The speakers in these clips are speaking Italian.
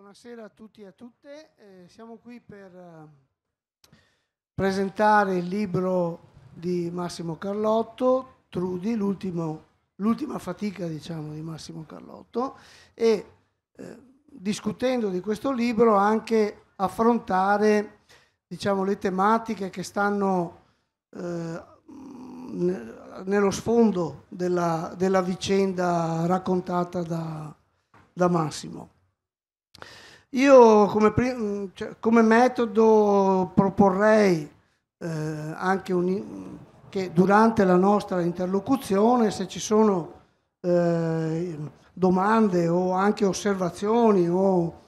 Buonasera a tutti e a tutte. Eh, siamo qui per eh, presentare il libro di Massimo Carlotto, Trudi, l'ultima fatica diciamo, di Massimo Carlotto e eh, discutendo di questo libro anche affrontare diciamo, le tematiche che stanno eh, nello sfondo della, della, vicenda raccontata da, da Massimo. Io come, prim- mm, cioè, come metodo proporrei eh, anche un, che durante la nostra interlocuzione, se ci sono eh, domande o anche osservazioni o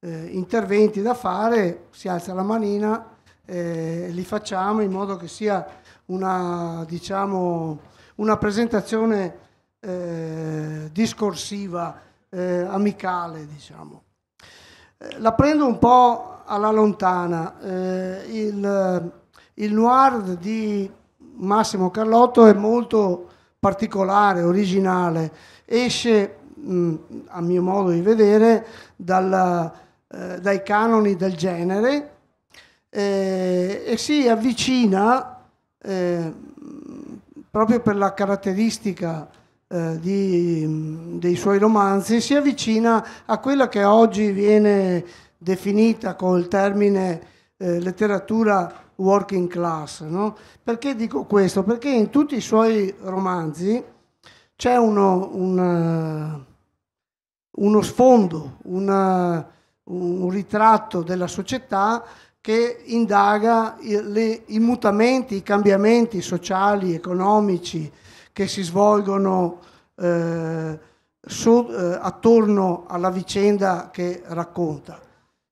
eh, interventi da fare, si alza la manina, eh, e li facciamo in modo che sia una, diciamo, una presentazione eh, discorsiva, eh, amicale, diciamo. Eh, la prendo un po' alla lontana. Eh, il, il, noir di Massimo Carlotto è molto particolare, originale, esce mh, mm, a mio modo di vedere dal, eh, dai canoni del genere eh, e si avvicina eh, proprio per la caratteristica eh, di, dei suoi romanzi si avvicina a quella che oggi viene definita col termine eh, letteratura working class. No? Perché dico questo? Perché in tutti i suoi romanzi c'è uno, una, uno sfondo, una, un ritratto della società che indaga i, le, i mutamenti, i cambiamenti sociali, economici, che si svolgono eh, su, eh, attorno alla vicenda che racconta.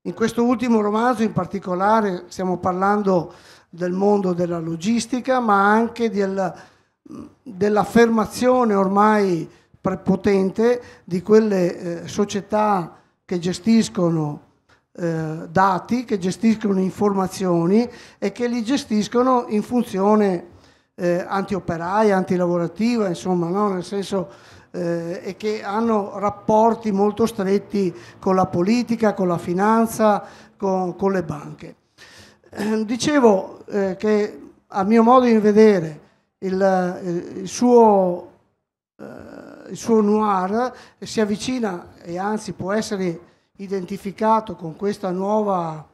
In questo ultimo romanzo in particolare stiamo parlando del mondo della logistica, ma anche del, dell'affermazione ormai prepotente di quelle eh, società che gestiscono eh, dati, che gestiscono informazioni e che li gestiscono in funzione eh, antioperaia, antilavorativa, insomma, no? nel senso eh, e che hanno rapporti molto stretti con la politica, con la finanza, con, con le banche. Eh, dicevo eh, che a mio modo di vedere il, eh, il suo eh, il suo noir si avvicina e anzi può essere identificato con questa nuova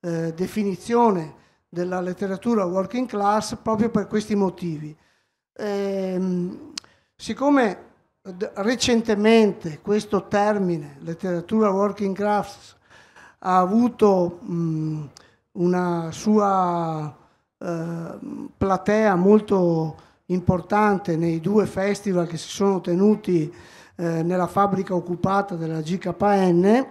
eh, definizione della letteratura working class proprio per questi motivi. Ehm, siccome recentemente questo termine, letteratura working class, ha avuto mh, una sua eh, platea molto importante nei due festival che si sono tenuti eh, nella fabbrica occupata della GKN, eh,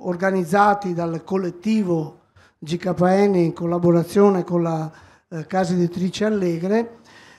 organizzati dal collettivo GKN in collaborazione con la eh, casa editrice Allegre.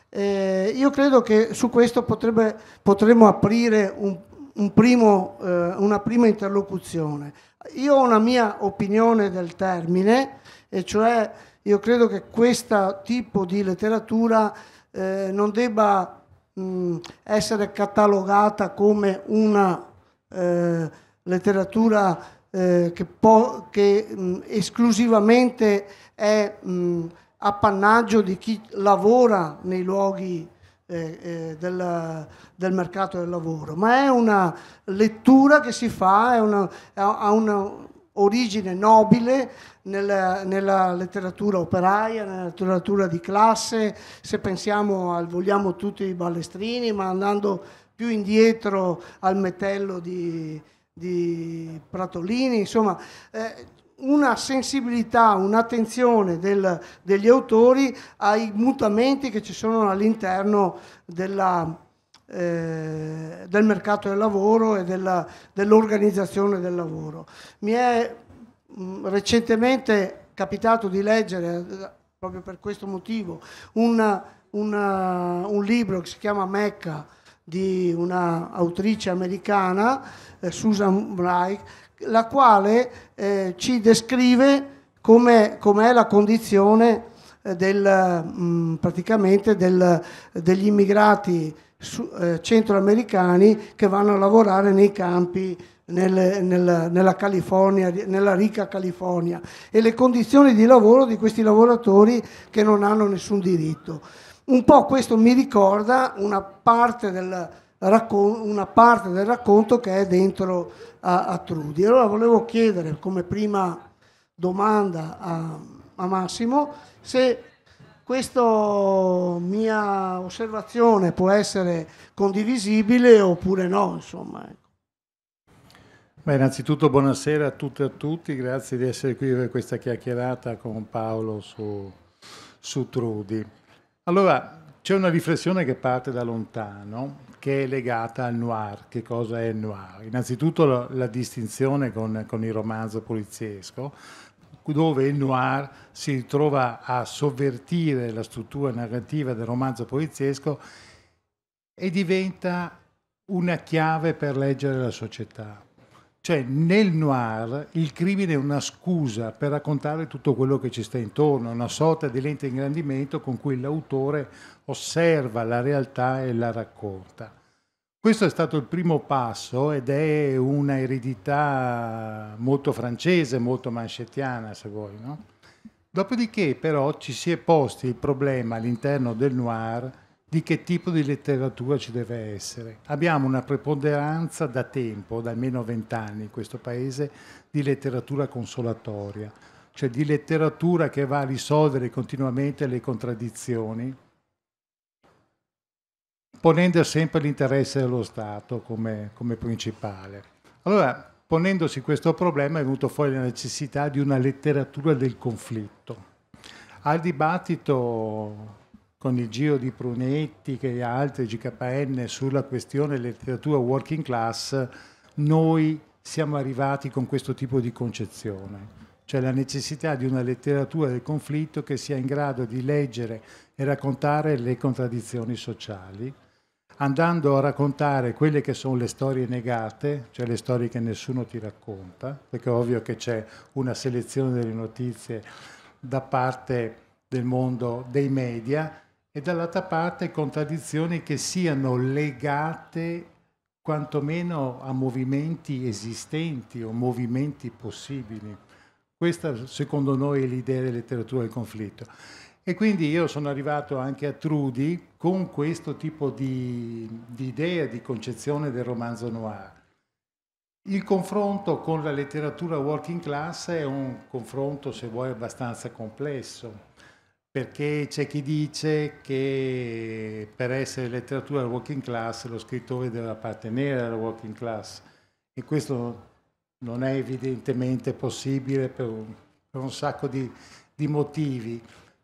Eh, io credo che su questo potrebbe, potremmo aprire un, un primo, eh, una prima interlocuzione. Io ho una mia opinione del termine, e cioè io credo che questo tipo di letteratura eh, non debba mh, mm, essere catalogata come una eh, letteratura eh, che, po- che mh, mm, esclusivamente è mh, mm, appannaggio di chi lavora nei luoghi eh, eh, del, del, mercato del lavoro, ma è una lettura che si fa, è una, ha un'origine nobile nella, nella, letteratura operaia, nella letteratura di classe, se pensiamo al vogliamo tutti i balestrini, ma andando più indietro al metello di, di Pratolini, insomma eh, una sensibilità, un'attenzione del, degli autori ai mutamenti che ci sono all'interno della, eh, del mercato del lavoro e della, dell'organizzazione del lavoro. Mi è mh, mm, recentemente capitato di leggere, eh, proprio per questo motivo, una, una, eh, un libro che si chiama Mecca, di un'autrice americana, eh, Susan Wright, la quale eh, ci descrive com'è, com'è la condizione eh, del, mh, mm, praticamente del, degli immigrati su, eh, centroamericani che vanno a lavorare nei campi nel, nel, nella California, nella ricca California e le condizioni di lavoro di questi lavoratori che non hanno nessun diritto. Un po' questo mi ricorda una parte del, raccon- una parte del racconto che è dentro a, a, Trudi. Allora volevo chiedere come prima domanda a, a Massimo se questa mia osservazione può essere condivisibile oppure no, insomma. Ecco. Beh, innanzitutto buonasera a tutte e a tutti, grazie di essere qui per questa chiacchierata con Paolo su, su Trudi. Allora, c'è una riflessione che parte da lontano, che è legata al noir. Che cosa è il noir? Innanzitutto la, la distinzione con, con il romanzo poliziesco, dove il noir si trova a sovvertire la struttura narrativa del romanzo poliziesco e diventa una chiave per leggere la società. Cioè, nel noir il crimine è una scusa per raccontare tutto quello che ci sta intorno, una sorta di lente ingrandimento con cui l'autore osserva la realtà e la racconta. Questo è stato il primo passo ed è una eredità molto francese, molto manchettiana, se vuoi. No? Dopodiché, però, ci si è posti il problema all'interno del noir di che tipo di letteratura ci deve essere. Abbiamo una preponderanza da tempo, da almeno vent'anni in questo paese, di letteratura consolatoria, cioè di letteratura che va a risolvere continuamente le contraddizioni, ponendo sempre l'interesse dello Stato come, come principale. Allora, ponendosi questo problema è venuto fuori la necessità di una letteratura del conflitto. Al dibattito con il giro di Prunetti e altri, GKN, sulla questione letteratura working class, noi siamo arrivati con questo tipo di concezione, cioè la necessità di una letteratura del conflitto che sia in grado di leggere e raccontare le contraddizioni sociali, andando a raccontare quelle che sono le storie negate, cioè le storie che nessuno ti racconta, perché è ovvio che c'è una selezione delle notizie da parte del mondo dei media, e dall'altra parte contraddizioni che siano legate quantomeno a movimenti esistenti o movimenti possibili. Questa secondo noi è l'idea della letteratura del conflitto. E quindi io sono arrivato anche a Trudi con questo tipo di, di idea, di concezione del romanzo noir. Il confronto con la letteratura working class è un confronto, se vuoi, abbastanza complesso, perché c'è chi dice che per essere letteratura working class lo scrittore deve appartenere alla working class e questo non è evidentemente possibile per un, per un sacco di, di, motivi,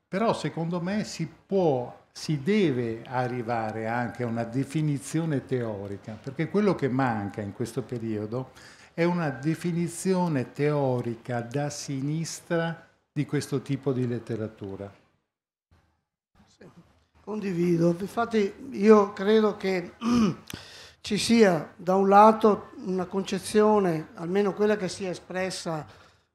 però secondo me si può, si deve arrivare anche a una definizione teorica, perché quello che manca in questo periodo è una definizione teorica da sinistra di questo tipo di letteratura Condivido, infatti io credo che ci sia da un lato una concezione, almeno quella che si è espressa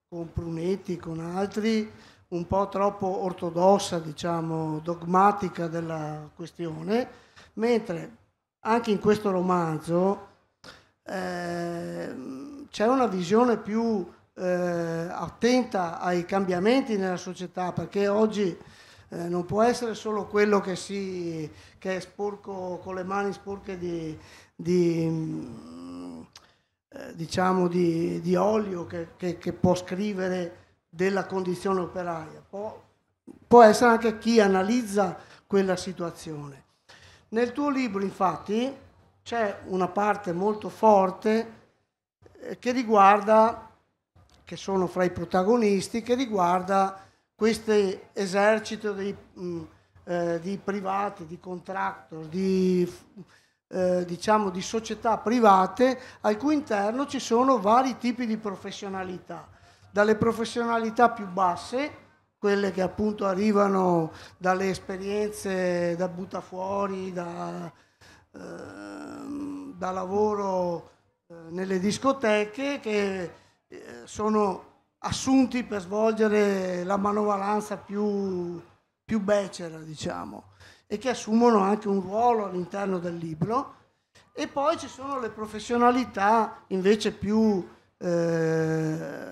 con Prunetti, con altri, un po' troppo ortodossa, diciamo, dogmatica della questione, mentre anche in questo romanzo eh, c'è una visione più eh, attenta ai cambiamenti nella società, perché oggi eh, non può essere solo quello che, si, che è sporco con le mani sporche di, di mm, eh, diciamo di, di olio che, che, che, può scrivere della condizione operaia, può, può essere anche chi analizza quella situazione. Nel tuo libro infatti c'è una parte molto forte eh, che riguarda, che sono fra i protagonisti, che riguarda questo esercito di, mm, eh, di, privati, di contractor, di, eh, diciamo di società private al cui interno ci sono vari tipi di professionalità, dalle professionalità più basse, quelle che appunto arrivano dalle esperienze da buttafuori, da, eh, da lavoro eh, nelle discoteche, che eh, sono assunti per svolgere la manovalanza più, più becera, diciamo, e che assumono anche un ruolo all'interno del libro. E poi ci sono le professionalità invece più, eh,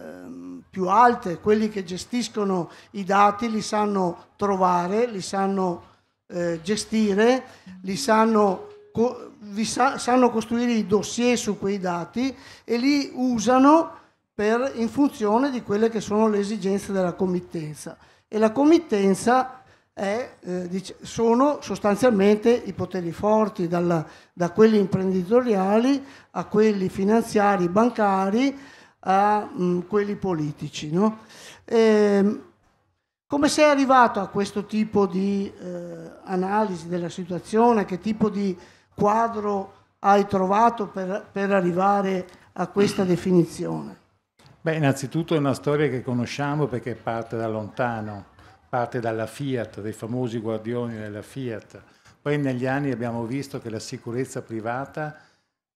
più alte, quelli che gestiscono i dati, li sanno trovare, li sanno eh, gestire, li sanno vi sa, sanno costruire i dossier su quei dati e li usano per, in funzione di quelle che sono le esigenze della committenza. E la committenza è, eh, dice, sono sostanzialmente i poteri forti, dalla, da quelli imprenditoriali a quelli finanziari, bancari, a mh, mm, quelli politici. No? E, ehm, come sei arrivato a questo tipo di eh, analisi della situazione? Che tipo di quadro hai trovato per, per arrivare a questa definizione? Beh, innanzitutto è una storia che conosciamo perché parte da lontano, parte dalla Fiat, dai famosi guardioni della Fiat. Poi negli anni abbiamo visto che la sicurezza privata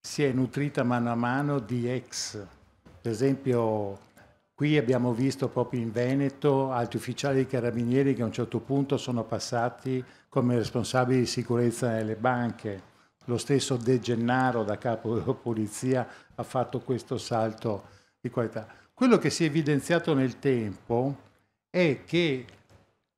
si è nutrita mano a mano di ex. Per esempio, qui abbiamo visto proprio in Veneto altri ufficiali dei carabinieri che a un certo punto sono passati come responsabili di sicurezza nelle banche. Lo stesso De Gennaro da capo della polizia ha fatto questo salto di qualità. Quello che si è evidenziato nel tempo è che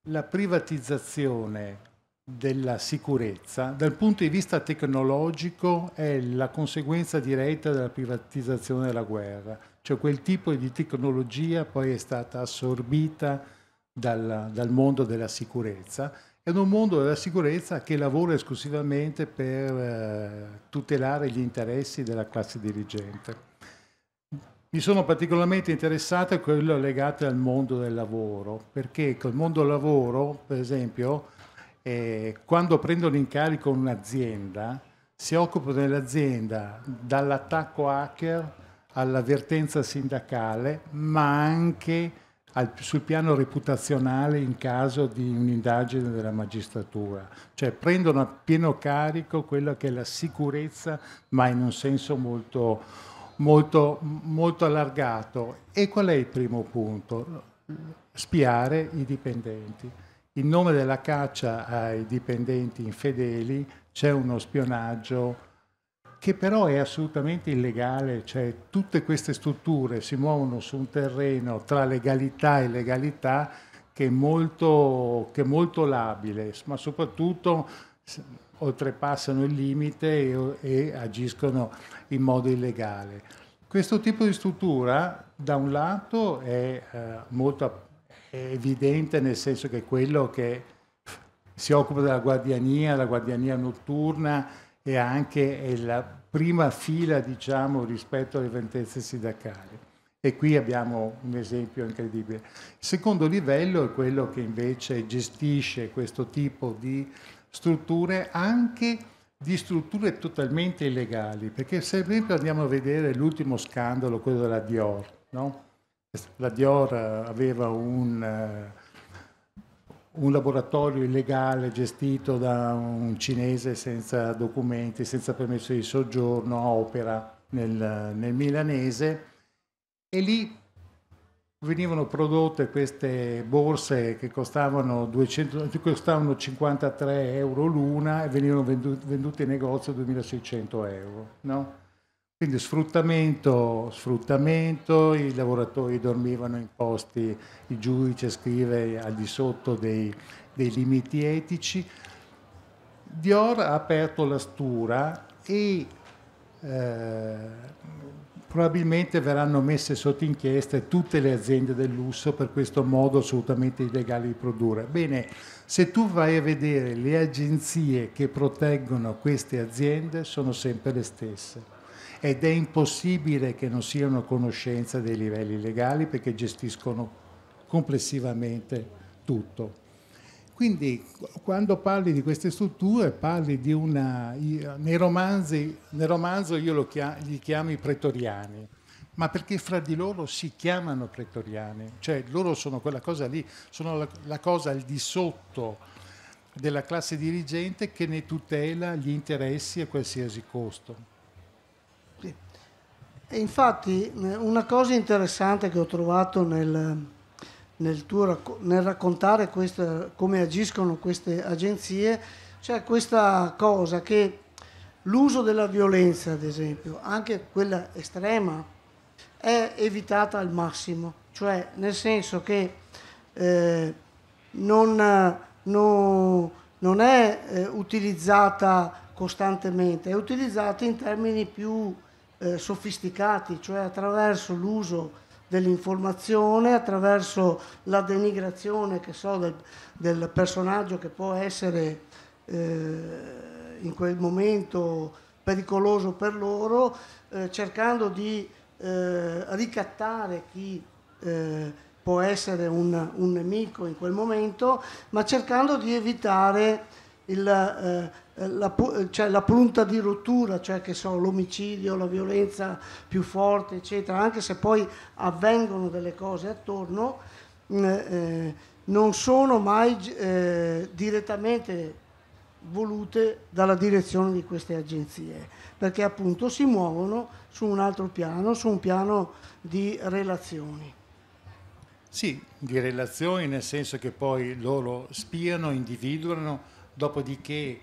la privatizzazione della sicurezza dal punto di vista tecnologico è la conseguenza diretta della privatizzazione della guerra, cioè quel tipo di tecnologia poi è stata assorbita dal, dal mondo della sicurezza ed un mondo della sicurezza che lavora esclusivamente per eh, tutelare gli interessi della classe dirigente. Mi sono particolarmente interessato a quello legato al mondo del lavoro, perché col mondo del lavoro, per esempio, eh, quando prendono in carico un'azienda, si occupano dell'azienda dall'attacco hacker all'avvertenza sindacale, ma anche al, sul piano reputazionale in caso di un'indagine della magistratura. Cioè prendono a pieno carico quella che è la sicurezza, ma in un senso molto molto, molto allargato. E qual è il primo punto? Spiare i dipendenti. In nome della caccia ai dipendenti infedeli c'è uno spionaggio che però è assolutamente illegale, cioè tutte queste strutture si muovono su un terreno tra legalità e legalità che è molto, che è molto labile, ma soprattutto oltrepassano il limite e, e agiscono in modo illegale. Questo tipo di struttura, da un lato, è eh, molto evidente nel senso che quello che si occupa della guardiania, la guardiania notturna e anche è la prima fila, diciamo, rispetto alle ventezze sindacali. E qui abbiamo un esempio incredibile. Il secondo livello è quello che invece gestisce questo tipo di strutture anche di strutture totalmente illegali, perché se per esempio andiamo a vedere l'ultimo scandalo, quello della Dior, no? la Dior eh, aveva un, eh, un laboratorio illegale gestito da un cinese senza documenti, senza permesso di soggiorno, opera nel, nel milanese e lì venivano prodotte queste borse che costavano, 200, costavano 53 euro l'una e venivano vendute, in negozio a 2600 euro. No? Quindi sfruttamento, sfruttamento, i lavoratori dormivano in posti, il giudice scrive al di sotto dei, dei limiti etici. Dior ha aperto la stura e eh, probabilmente verranno messe sotto inchiesta tutte le aziende del lusso per questo modo assolutamente illegale di produrre. Bene, se tu vai a vedere le agenzie che proteggono queste aziende sono sempre le stesse ed è impossibile che non siano a conoscenza dei livelli legali perché gestiscono complessivamente tutto. Quindi quando parli di queste strutture parli di una... Nei romanzi, nel romanzo io chiamo, li chiamo i pretoriani, ma perché fra di loro si chiamano pretoriani, cioè loro sono quella cosa lì, sono la, la cosa al di sotto della classe dirigente che ne tutela gli interessi a qualsiasi costo. E infatti eh, una cosa interessante che ho trovato nel, nel, tuo, nel raccontare questa, come agiscono queste agenzie, c'è questa cosa che l'uso della violenza, ad esempio, anche quella estrema, è evitata al massimo, cioè nel senso che eh, non, non, non, è eh, utilizzata costantemente, è utilizzata in termini più eh, sofisticati, cioè attraverso l'uso dell'informazione attraverso la denigrazione che so, del, del personaggio che può essere eh, in quel momento pericoloso per loro, eh, cercando di eh, ricattare chi eh, può essere un, un, nemico in quel momento, ma cercando di evitare il eh, eh, la, eh, cioè la, punta di rottura, cioè che sono l'omicidio, la violenza più forte, eccetera, anche se poi avvengono delle cose attorno, mm, eh, non sono mai eh, direttamente volute dalla direzione di queste agenzie, perché appunto si muovono su un altro piano, su un piano di relazioni. Sì, di relazioni nel senso che poi loro spiano, individuano, dopodiché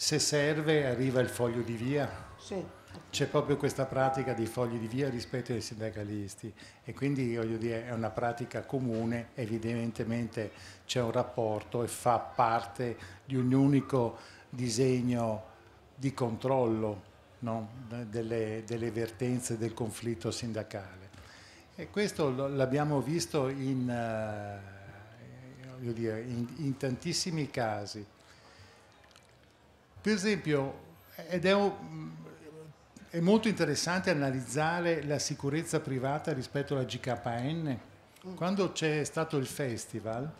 se serve arriva il foglio di via. Sì. C'è proprio questa pratica dei fogli di via rispetto ai sindacalisti e quindi voglio dire è una pratica comune, evidentemente c'è un rapporto e fa parte di un unico disegno di controllo no? delle, delle vertenze del conflitto sindacale. E questo l'abbiamo visto in, eh, in, in tantissimi casi. Per esempio, ed è, un, mm, è, molto interessante analizzare la sicurezza privata rispetto alla GKN. Quando c'è stato il festival,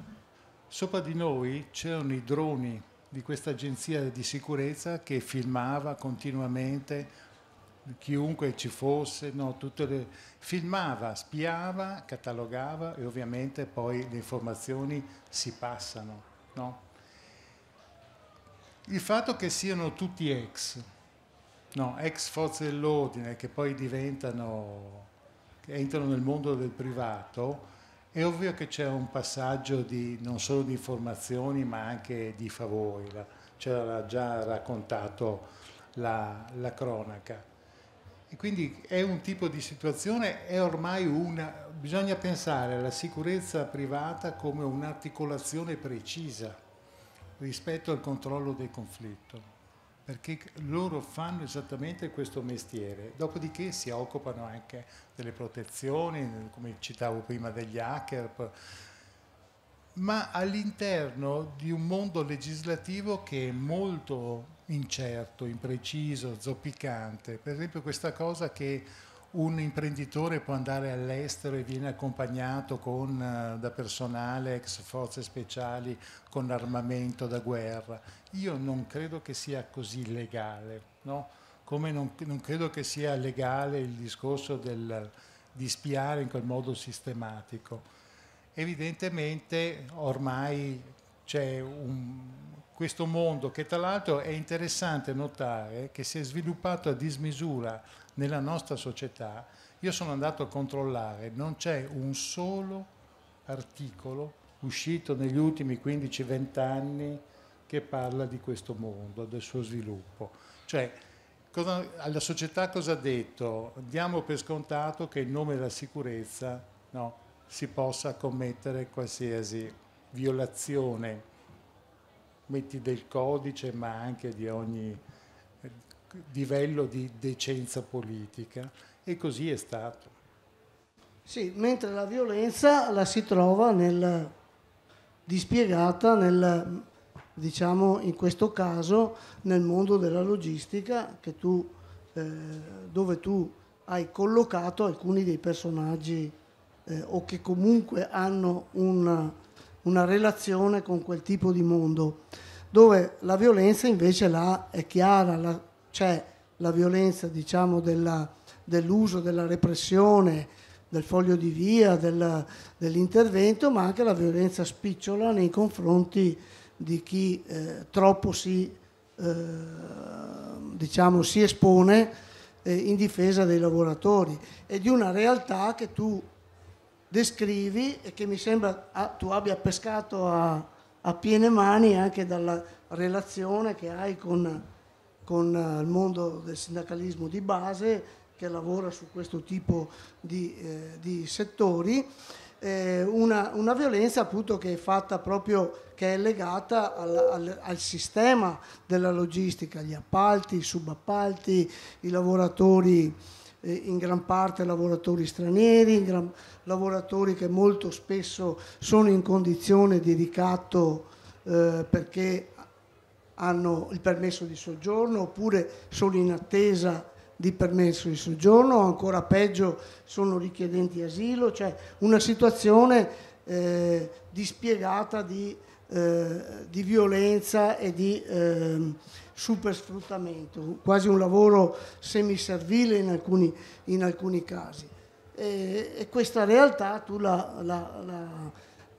sopra di noi c'erano i droni di questa agenzia di sicurezza che filmava continuamente chiunque ci fosse, no, le, filmava, spiava, catalogava e ovviamente poi le informazioni si passano. No? Il fatto che siano tutti ex, no, ex forze dell'ordine che poi diventano, che entrano nel mondo del privato, è ovvio che c'è un passaggio di, non solo di informazioni ma anche di favori, ce l'ha già raccontato la, la cronaca. E quindi è un tipo di situazione, è ormai una, bisogna pensare alla sicurezza privata come un'articolazione precisa rispetto al controllo del conflitto, perché loro fanno esattamente questo mestiere, dopodiché si occupano anche delle protezioni, come citavo prima degli hacker, ma all'interno di un mondo legislativo che è molto incerto, impreciso, zoppicante. Per esempio questa cosa che un imprenditore può andare all'estero e viene accompagnato con, eh, da personale ex forze speciali con armamento da guerra. Io non credo che sia così legale, no? come non, non, credo che sia legale il discorso del, di spiare in quel modo sistematico. Evidentemente ormai c'è un, questo mondo che tra l'altro è interessante notare che si è sviluppato a dismisura nella nostra società, io sono andato a controllare, non c'è un solo articolo uscito negli ultimi 15-20 anni che parla di questo mondo, del suo sviluppo. Cioè, cosa, alla società cosa ha detto? Diamo per scontato che in nome della sicurezza no, si possa commettere qualsiasi violazione, metti del codice ma anche di ogni livello di decenza politica e così è stato. Sì, mentre la violenza la si trova nel, dispiegata nel, diciamo, in questo caso nel mondo della logistica tu, eh, dove tu hai collocato alcuni dei personaggi eh, o che comunque hanno una, una relazione con quel tipo di mondo, dove la violenza invece là è chiara, la, c'è la violenza diciamo, della, dell'uso, della repressione, del foglio di via, del, dell'intervento, ma anche la violenza spicciola nei confronti di chi eh, troppo si, eh, diciamo, si espone eh, in difesa dei lavoratori e di una realtà che tu descrivi e che mi sembra ah, tu abbia pescato a, a piene mani anche dalla relazione che hai con con eh, il mondo del sindacalismo di base che lavora su questo tipo di, eh, di settori. Eh, una, una, violenza appunto che è fatta proprio che è legata al, al, al, sistema della logistica, gli appalti, i subappalti, i lavoratori eh, in gran parte lavoratori stranieri, gran, lavoratori che molto spesso sono in condizione di ricatto eh, perché hanno il permesso di soggiorno oppure sono in attesa di permesso di soggiorno o ancora peggio sono richiedenti asilo, cioè una situazione eh, dispiegata di, eh, di, violenza e di eh, supersfruttamento, quasi un lavoro semiservile in alcuni, in alcuni casi. E, e, questa realtà tu la, la, la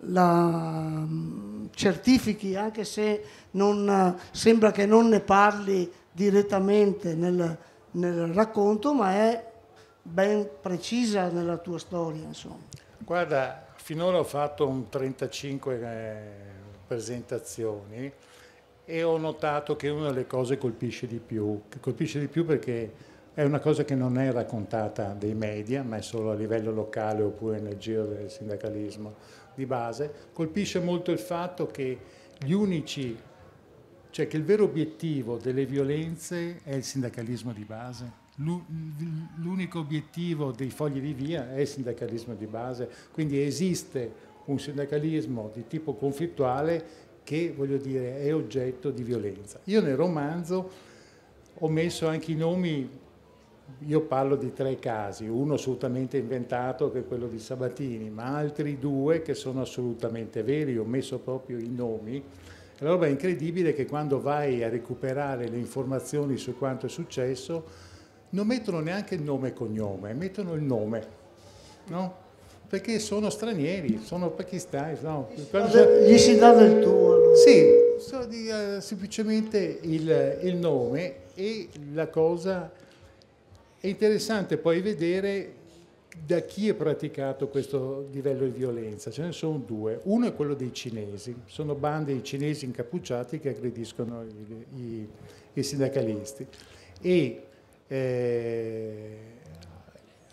la mm, certifichi anche se non, sembra che non ne parli direttamente nel, nel racconto, ma è ben precisa nella tua storia. Insomma. Guarda, finora ho fatto un 35 eh, presentazioni e ho notato che una delle cose colpisce di più, che colpisce di più perché è una cosa che non è raccontata dai media, ma è solo a livello locale oppure nel giro del sindacalismo di base, colpisce molto il fatto che gli unici, cioè che il vero obiettivo delle violenze è il sindacalismo di base. L'unico obiettivo dei fogli di via è il sindacalismo di base, quindi esiste un sindacalismo di tipo conflittuale che, voglio dire, è oggetto di violenza. Io nel romanzo ho messo anche i nomi io parlo di tre casi, uno assolutamente inventato che è quello di Sabatini, ma altri due che sono assolutamente veri, ho messo proprio i nomi. La roba è incredibile che quando vai a recuperare le informazioni su quanto è successo, non mettono neanche il nome e cognome, mettono il nome, no? Perché sono stranieri, sono pakistani. No? Gli si dà del tuo. Sì, so di, uh, semplicemente il, il nome e la cosa è interessante poi vedere da chi è praticato questo livello di violenza. Ce ne sono due. Uno è quello dei cinesi. Sono bande di cinesi incappucciati che aggrediscono i, i, i sindacalisti. E eh,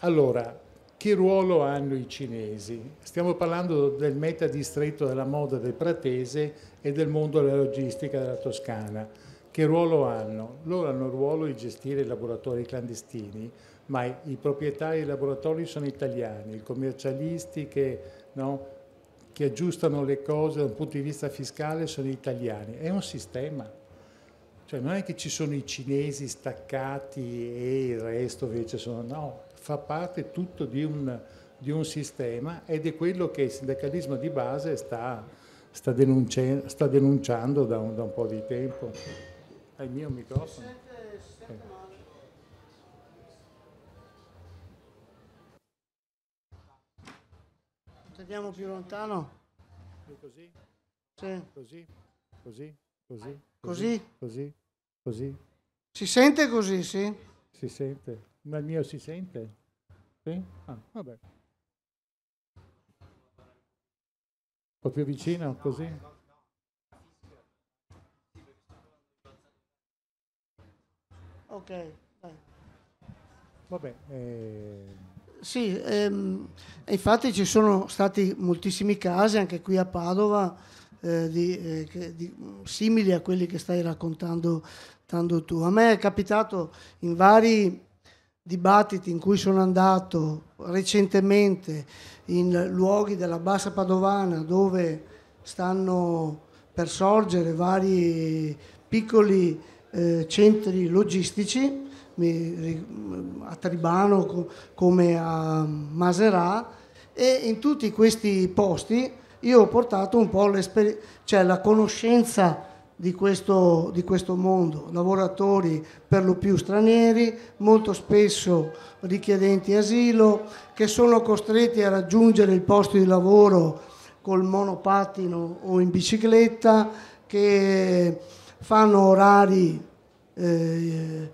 allora, che ruolo hanno i cinesi? Stiamo parlando del meta distretto della moda del Pratese e del mondo della logistica della Toscana che ruolo hanno? Loro hanno il ruolo di gestire i laboratori clandestini, ma i proprietari dei laboratori sono italiani, i commercialisti che, no, che aggiustano le cose da un punto di vista fiscale sono italiani. È un sistema. Cioè non è che ci sono i cinesi staccati e il resto invece sono... No, fa parte tutto di un, di un sistema ed è quello che il sindacalismo di base sta, sta, denunciando, sta denunciando da, un, da un po' di tempo. È il mio microfono. Andiamo più lontano. Così? Sì. Così? Così? Così? Così? Così? Così? Si sente così, sì? Si sente. Ma il mio si sente? Sì? Ah, vabbè. Un po' più vicino, così? Ok, dai. Vabbè. Eh... Sì, ehm, infatti ci sono stati moltissimi casi anche qui a Padova eh, di, eh, di, simili a quelli che stai raccontando tu. A me è capitato in vari dibattiti in cui sono andato recentemente in luoghi della bassa padovana dove stanno per sorgere vari piccoli eh, centri logistici a Tribano come a Maserà e in tutti questi posti io ho portato un po' cioè la conoscenza di questo, di questo mondo, lavoratori per lo più stranieri, molto spesso richiedenti asilo, che sono costretti a raggiungere il posto di lavoro col monopattino o in bicicletta, che fanno orari eh, eh,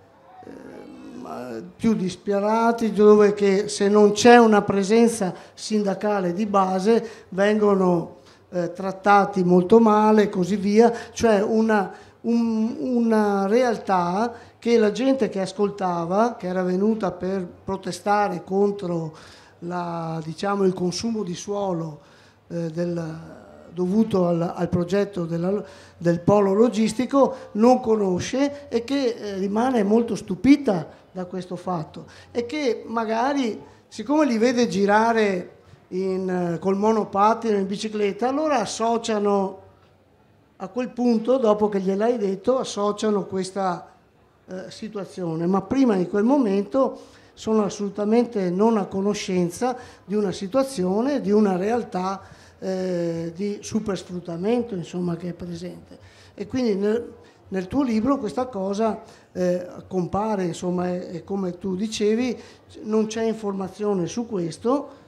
più disperati, dove che se non c'è una presenza sindacale di base vengono eh, trattati molto male e così via, cioè una, un, una realtà che la gente che ascoltava, che era venuta per protestare contro la, diciamo, il consumo di suolo eh, del, dovuto al, al progetto della, del polo logistico non conosce e che eh, rimane molto stupita da questo fatto e che magari siccome li vede girare in, eh, col monopattino in bicicletta allora associano a quel punto dopo che gliel'hai detto associano questa eh, situazione ma prima in quel momento sono assolutamente non a conoscenza di una situazione, di una realtà eh, di supersfruttamento insomma, che è presente. E quindi nel, nel tuo libro questa cosa eh, compare, insomma, e, e come tu dicevi, non c'è informazione su questo,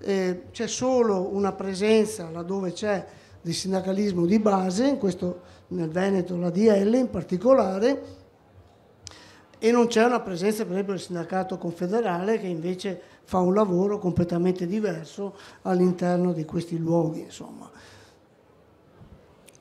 eh, c'è solo una presenza laddove c'è di sindacalismo di base, in questo nel Veneto la DL in particolare, e non c'è una presenza per esempio del sindacato confederale che invece fa un lavoro completamente diverso all'interno di questi luoghi. Insomma.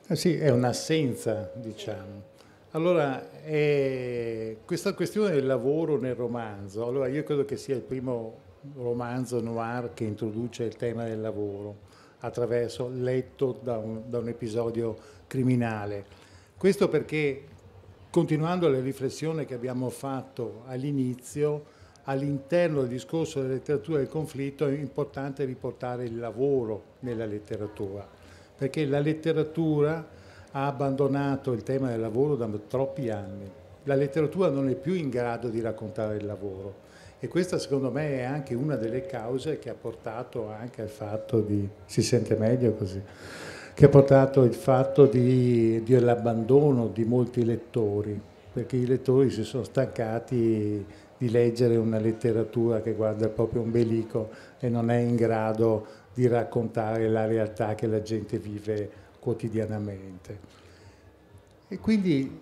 Eh sì, è un'assenza, diciamo. Allora, eh, questa questione del lavoro nel romanzo, allora io credo che sia il primo romanzo noir che introduce il tema del lavoro attraverso letto da un, da un episodio criminale. Questo perché continuando la riflessione che abbiamo fatto all'inizio, all'interno del discorso della letteratura del conflitto è importante riportare il lavoro nella letteratura, perché la letteratura ha abbandonato il tema del lavoro da troppi anni. La letteratura non è più in grado di raccontare il lavoro e questa secondo me è anche una delle cause che ha portato anche al fatto di si sente meglio così che ha portato il fatto dell'abbandono di molti lettori, perché i lettori si sono stancati di leggere una letteratura che guarda il proprio ombelico e non è in grado di raccontare la realtà che la gente vive quotidianamente. E quindi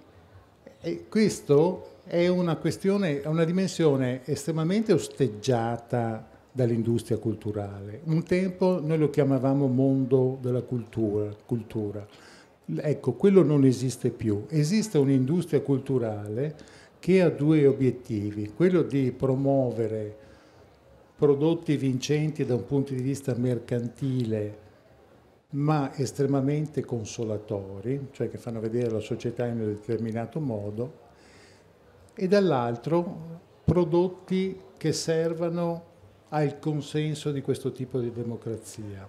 e questo è una questione, è una dimensione estremamente osteggiata dall'industria culturale. Un tempo noi lo chiamavamo mondo della cultura, cultura. Ecco, quello non esiste più. Esiste un'industria culturale che ha due obiettivi, quello di promuovere prodotti vincenti da un punto di vista mercantile ma estremamente consolatori, cioè che fanno vedere la società in un determinato modo, e dall'altro prodotti che servano ha il consenso di questo tipo di democrazia.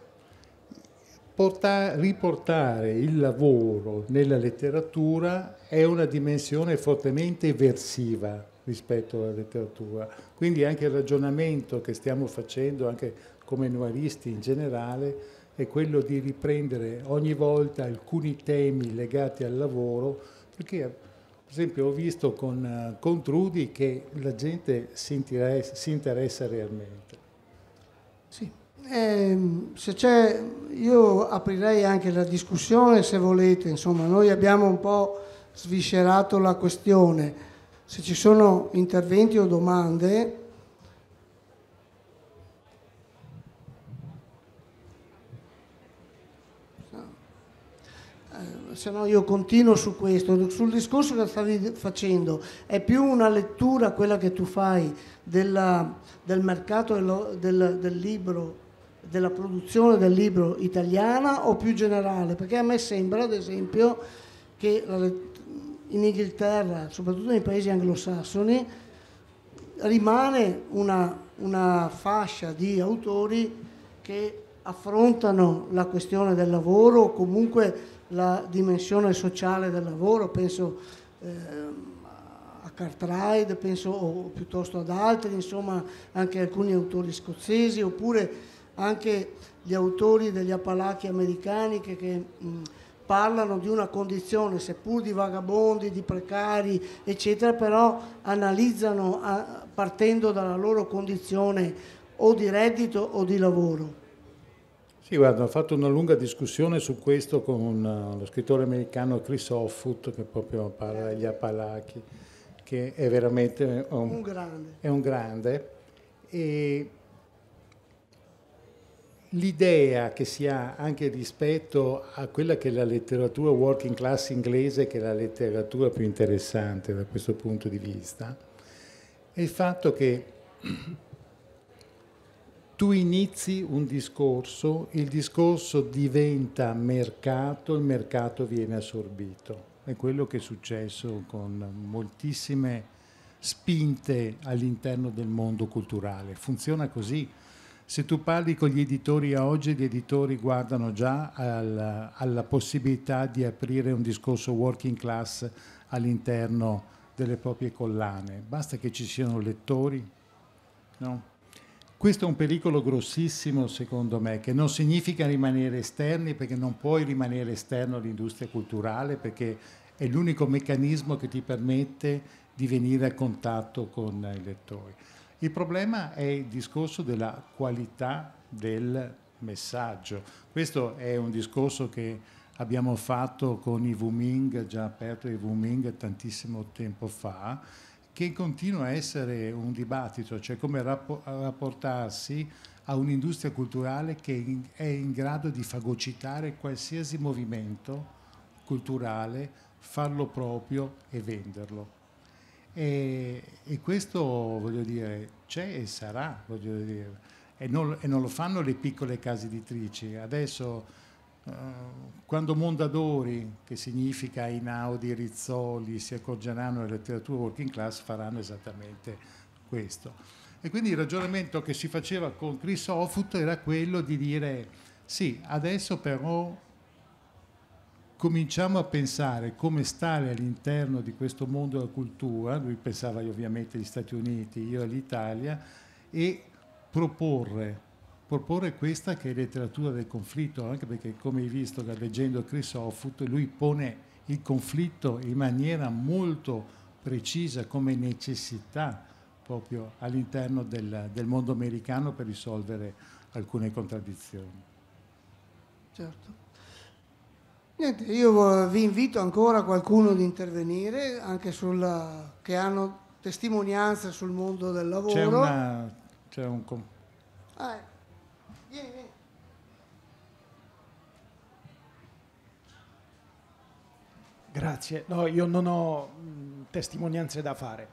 Portare, riportare il lavoro nella letteratura è una dimensione fortemente versiva rispetto alla letteratura, quindi anche il ragionamento che stiamo facendo, anche come noiristi in generale, è quello di riprendere ogni volta alcuni temi legati al lavoro, perché per esempio ho visto con, eh, con Trudi che la gente si interessa, si interessa realmente. Sì. Eh, se c'è, io aprirei anche la discussione se volete, insomma noi abbiamo un po' sviscerato la questione, se ci sono interventi o domande se no io continuo su questo, sul discorso che stavi facendo, è più una lettura quella che tu fai della, del mercato del, del, del libro della produzione del libro italiana o più generale? Perché a me sembra, ad esempio, che in Inghilterra, soprattutto nei paesi anglosassoni, rimane una, una fascia di autori che affrontano la questione del lavoro o comunque la dimensione sociale del lavoro, penso eh, a Cartwright, penso o, piuttosto ad altri, insomma anche alcuni autori scozzesi, oppure anche gli autori degli Appalachi americani che, che mh, parlano di una condizione, seppur di vagabondi, di precari, eccetera, però analizzano a, partendo dalla loro condizione o di reddito o di lavoro. Sì, guarda, ho fatto una lunga discussione su questo con eh, lo scrittore americano Chris Offut, che proprio parla degli Appalachi, che è veramente un, un grande. È un grande. E l'idea che si ha anche rispetto a quella che è la letteratura working class inglese, che è la letteratura più interessante da questo punto di vista, è il fatto che tu inizi un discorso, il discorso diventa mercato, il mercato viene assorbito. È quello che è successo con moltissime spinte all'interno del mondo culturale. Funziona così. Se tu parli con gli editori a oggi, gli editori guardano già alla, alla possibilità di aprire un discorso working class all'interno delle proprie collane. Basta che ci siano lettori, no? Questo è un pericolo grossissimo secondo me, che non significa rimanere esterni perché non puoi rimanere esterno all'industria culturale perché è l'unico meccanismo che ti permette di venire a contatto con i lettori. Il problema è il discorso della qualità del messaggio. Questo è un discorso che abbiamo fatto con i Wuming, già aperto i Wuming tantissimo tempo fa che continua a essere un dibattito, cioè come rapportarsi a un'industria culturale che è in grado di fagocitare qualsiasi movimento culturale, farlo proprio e venderlo. E, e questo, voglio dire, c'è e sarà, voglio dire, e non, e non lo fanno le piccole case editrici. Adesso eh, quando Mondadori, che significa Inaudi, Rizzoli, si accorgeranno della letteratura working class, faranno esattamente questo. E quindi il ragionamento che si faceva con Chris Offutt era quello di dire sì, adesso però cominciamo a pensare come stare all'interno di questo mondo della cultura, lui pensava ovviamente agli Stati Uniti, io all'Italia, e proporre proporre questa che è letteratura del conflitto, anche perché come hai visto leggendo Chris Crisofoto, lui pone il conflitto in maniera molto precisa come necessità proprio all'interno del, del mondo americano per risolvere alcune contraddizioni. Certo. Niente, io eh, vi invito ancora qualcuno di intervenire anche sulla, che hanno testimonianze sul mondo del lavoro. C'è, una, c'è un... Ah, ecco. Vieni, vieni. Grazie. No, io non ho mh, mm, testimonianze da fare.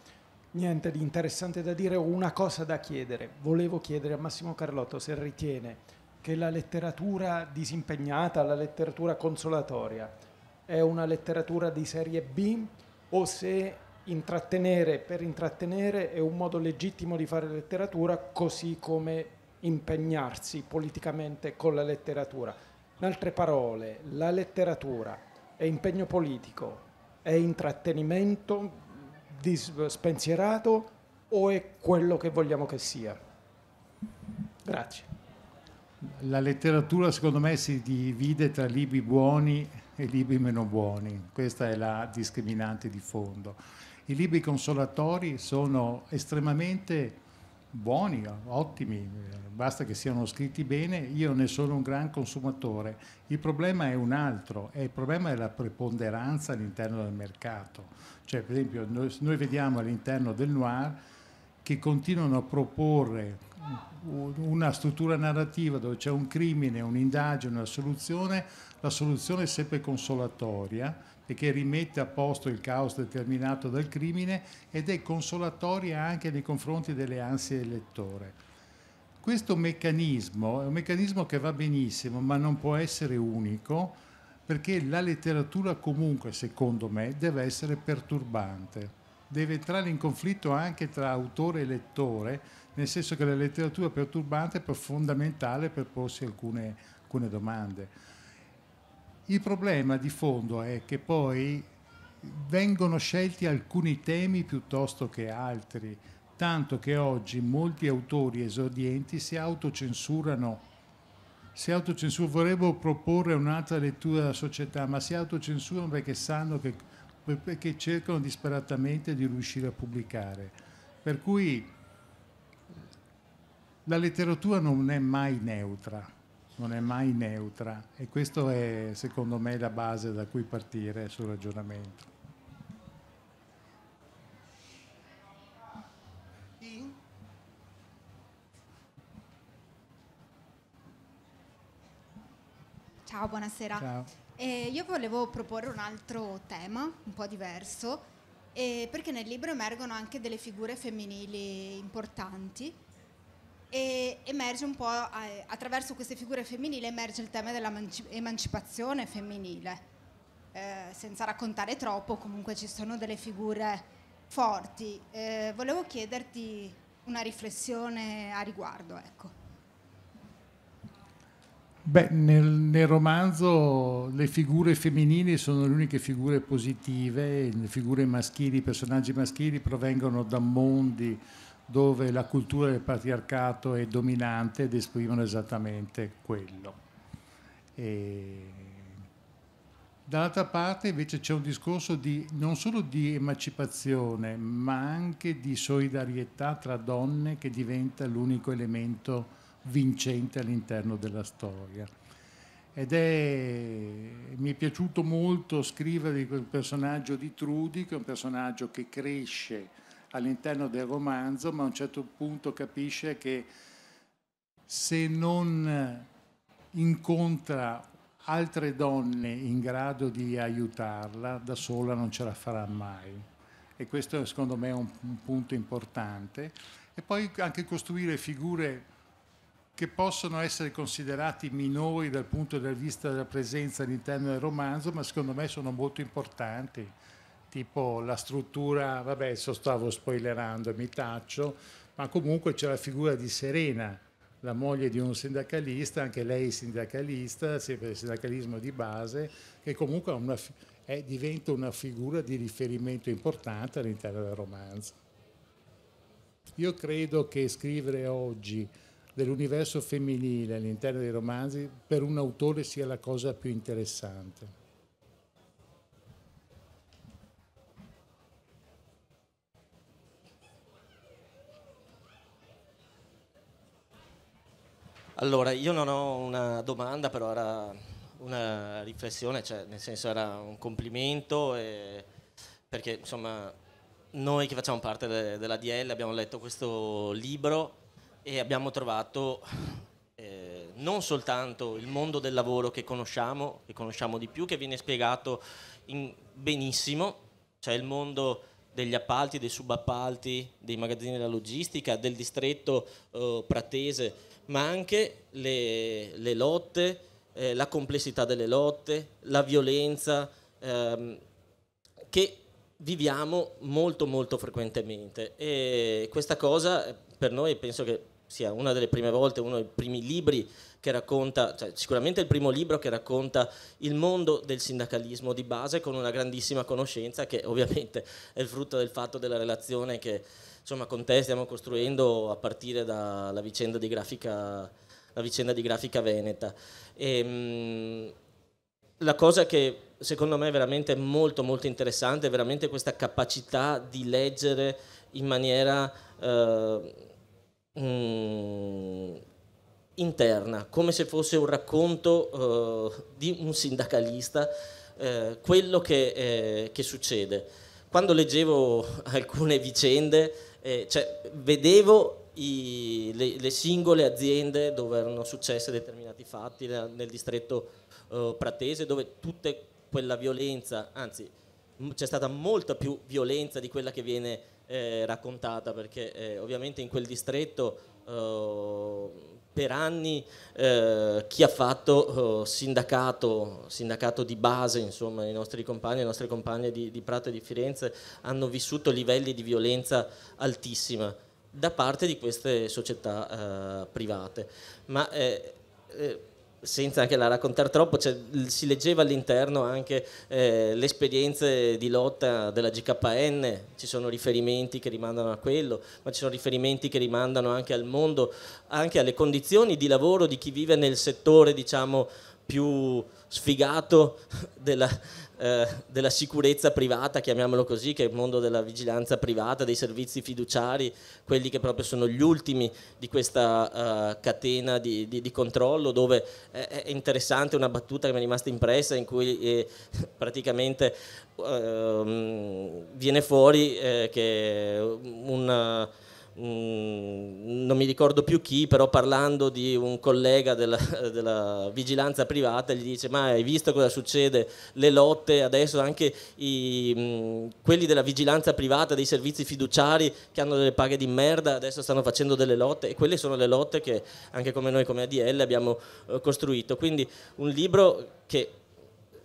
Niente di interessante da dire, ho una cosa da chiedere. Volevo chiedere a Massimo Carlotto se ritiene che la letteratura disimpegnata, la letteratura consolatoria, è una letteratura di serie B o se intrattenere per intrattenere è un modo legittimo di fare letteratura così come impegnarsi politicamente con la letteratura. In altre parole, la letteratura è impegno politico, è intrattenimento spensierato o è quello che vogliamo che sia? Grazie. La letteratura secondo me si divide tra libri buoni e libri meno buoni, questa è la discriminante di fondo. I libri consolatori sono estremamente buoni, ottimi, basta che siano scritti bene, io ne sono un gran consumatore. Il problema è un altro, è il problema è la preponderanza all'interno del mercato. Cioè, per esempio, noi, noi vediamo all'interno del noir che continuano a proporre una struttura narrativa dove c'è un crimine, un'indagine, una soluzione, la soluzione è sempre consolatoria, e che rimette a posto il caos determinato dal crimine ed è consolatoria anche nei confronti delle ansie del lettore. Questo meccanismo è un meccanismo che va benissimo, ma non può essere unico perché la letteratura comunque, secondo me, deve essere perturbante, deve entrare in conflitto anche tra autore e lettore, nel senso che la letteratura perturbante è fondamentale per porsi alcune, alcune domande. Il problema di fondo è che poi vengono scelti alcuni temi piuttosto che altri, tanto che oggi molti autori esordienti si autocensurano. Si autocensurano, vorrebbero proporre un'altra lettura della società, ma si autocensurano perché sanno che, perché cercano disperatamente di riuscire a pubblicare. Per cui la letteratura non è mai neutra non è mai neutra e questa è secondo me la base da cui partire sul ragionamento. Ciao, buonasera. Ciao. Eh, io volevo proporre un altro tema, un po' diverso, eh, perché nel libro emergono anche delle figure femminili importanti e emerge un po' eh, attraverso queste figure femminili emerge il tema dell'emancipazione femminile. Eh, senza raccontare troppo, comunque ci sono delle figure forti. Eh, volevo chiederti una riflessione a riguardo, ecco. Beh, nel, nel, romanzo le figure femminili sono le uniche figure positive, le figure maschili, i personaggi maschili provengono da mondi dove la cultura del patriarcato è dominante ed esprimono esattamente quello. E... Dall'altra parte invece c'è un discorso di, non solo di emancipazione, ma anche di solidarietà tra donne che diventa l'unico elemento vincente all'interno della storia. Ed è, mi è piaciuto molto scrivere il personaggio di Trudi, che è un personaggio che cresce all'interno del romanzo, ma a un certo punto capisce che se non incontra altre donne in grado di aiutarla, da sola non ce la farà mai. E questo secondo me è un, un punto importante. E poi anche costruire figure che possono essere considerati minori dal punto di vista della presenza all'interno del romanzo, ma secondo me sono molto importanti tipo la struttura, vabbè, so stavo spoilerando, mi taccio, ma comunque c'è la figura di Serena, la moglie di un sindacalista, anche lei sindacalista, sempre il sindacalismo di base, che comunque una, è, diventa una figura di riferimento importante all'interno del romanzo. Io credo che scrivere oggi dell'universo femminile all'interno dei romanzi per un autore sia la cosa più interessante. Allora, io non ho una domanda, però era una riflessione, cioè nel senso era un complimento, e, perché insomma noi che facciamo parte de, della DL abbiamo letto questo libro e abbiamo trovato eh, non soltanto il mondo del lavoro che conosciamo, che conosciamo di più, che viene spiegato benissimo, cioè il mondo degli appalti, dei subappalti, dei magazzini della logistica, del distretto eh, pratese, ma anche le, le lotte, eh, la complessità delle lotte, la violenza ehm, che viviamo molto molto frequentemente e questa cosa eh, per noi penso che sia una delle prime volte, uno dei primi libri che racconta, cioè sicuramente il primo libro che racconta il mondo del sindacalismo di base con una grandissima conoscenza che ovviamente è il frutto del fatto della relazione che insomma, con te stiamo costruendo a partire dalla vicenda di grafica, vicenda di grafica veneta. E, ehm, la cosa che secondo me è veramente molto molto interessante è veramente questa capacità di leggere in maniera eh, mm, interna, come se fosse un racconto eh, di un sindacalista, eh, quello che, eh, che, succede. Quando leggevo alcune vicende, eh, cioè, vedevo i, le, le, singole aziende dove erano successe determinati fatti nel distretto eh, pratese, dove tutta quella violenza, anzi c'è stata molta più violenza di quella che viene eh, raccontata, perché eh, ovviamente in quel distretto eh, per anni eh, chi ha fatto eh, sindacato, sindacato, di base, insomma, i nostri compagni e le nostre compagne di, di Prato e di Firenze hanno vissuto livelli di violenza altissima da parte di queste società eh, private. Ma, eh, eh, senza anche la raccontare troppo, cioè, si leggeva all'interno anche eh, le esperienze di lotta della GKN, ci sono riferimenti che rimandano a quello, ma ci sono riferimenti che rimandano anche al mondo, anche alle condizioni di lavoro di chi vive nel settore diciamo, più sfigato della, eh, della sicurezza privata, chiamiamolo così, che è il mondo della vigilanza privata, dei servizi fiduciari, quelli che proprio sono gli ultimi di questa eh, catena di, di, di, controllo, dove è interessante una battuta che mi è rimasta impressa in cui eh, praticamente ehm, viene fuori eh, che un Mm, non mi ricordo più chi, però parlando di un collega della, della, vigilanza privata, gli dice ma hai visto cosa succede, le lotte, adesso anche i, mm, quelli della vigilanza privata, dei servizi fiduciari che hanno delle paghe di merda, adesso stanno facendo delle lotte e quelle sono le lotte che anche come noi come ADL abbiamo eh, costruito. Quindi un libro che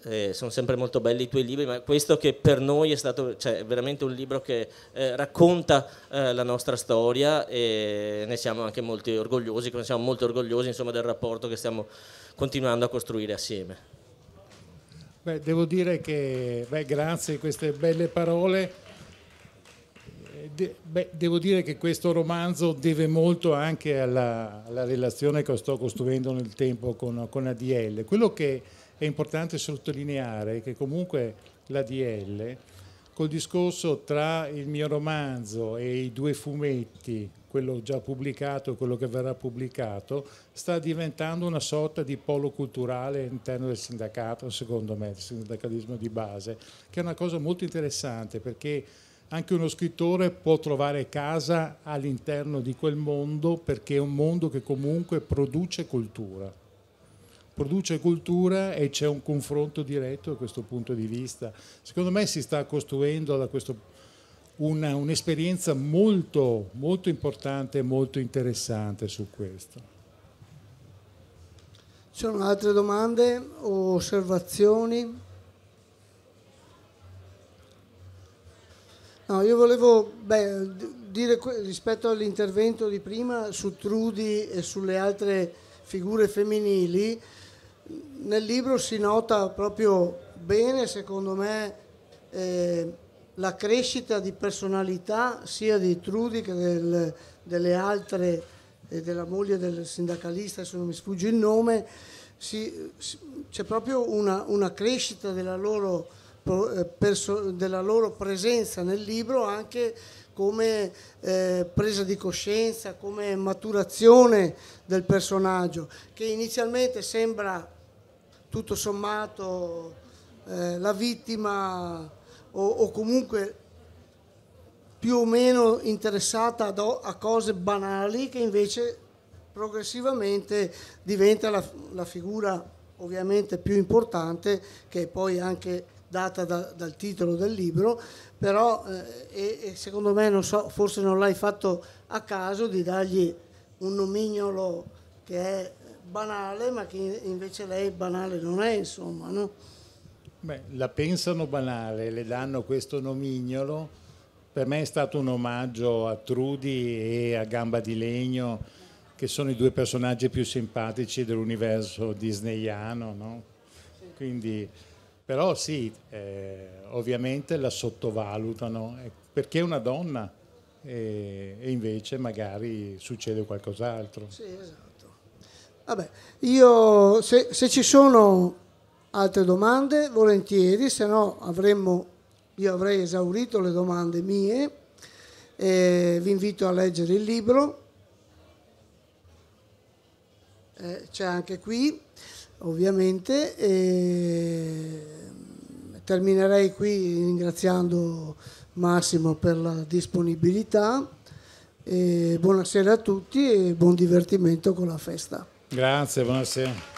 eh, sono sempre molto belli i tuoi libri, ma questo che per noi è stato cioè, veramente un libro che eh, racconta eh, la nostra storia e ne siamo anche molto orgogliosi, siamo molto orgogliosi insomma, del rapporto che stiamo continuando a costruire assieme. Beh, devo dire che beh, grazie a queste belle parole. Eh, de, beh, devo dire che questo romanzo deve molto anche alla, alla relazione che sto costruendo nel tempo con, con ADL. Quello che è importante sottolineare che comunque l'ADL col discorso tra il mio romanzo e i due fumetti, quello già pubblicato e quello che verrà pubblicato, sta diventando una sorta di polo culturale all'interno del sindacato, secondo me, il sindacalismo di base, che è una cosa molto interessante perché anche uno scrittore può trovare casa all'interno di quel mondo perché è un mondo che comunque produce cultura produce cultura e c'è un confronto diretto da questo punto di vista. Secondo me si sta costruendo da questo un'esperienza molto, molto importante e molto interessante su questo. Ci sono altre domande o osservazioni? No, io volevo beh, dire rispetto all'intervento di prima su Trudi e sulle altre figure femminili, nel libro si nota proprio bene, secondo me, eh, la crescita di personalità sia di Trudy che del, delle altre, eh, della moglie del sindacalista, se non mi sfugge il nome, c'è proprio una, una crescita della loro, eh, della loro, presenza nel libro anche come eh, presa di coscienza, come maturazione del personaggio, che inizialmente sembra tutto sommato eh, la vittima o, o, comunque più o meno interessata ad, a cose banali che invece progressivamente diventa la, la figura ovviamente più importante che è poi anche data da, dal titolo del libro, però eh, e, e secondo me non so, forse non l'hai fatto a caso di dargli un nomignolo che è banale, ma che invece lei banale non è, insomma, no? Beh, la pensano banale, le danno questo nomignolo. Per me è stato un omaggio a Trudi e a Gamba di Legno, che sono i due personaggi più simpatici dell'universo disneyano, no? Quindi, però sì, eh, ovviamente la sottovalutano, eh, perché è una donna e, e invece magari succede qualcos'altro. Sì, esatto. Vabbè, io se, se, ci sono altre domande, volentieri, se no avremmo, io avrei esaurito le domande mie. Eh, vi invito a leggere il libro, eh, c'è anche qui, ovviamente. Eh, terminerei qui ringraziando Massimo per la disponibilità. buonasera a tutti e buon divertimento con la festa. Grazie, buonasera.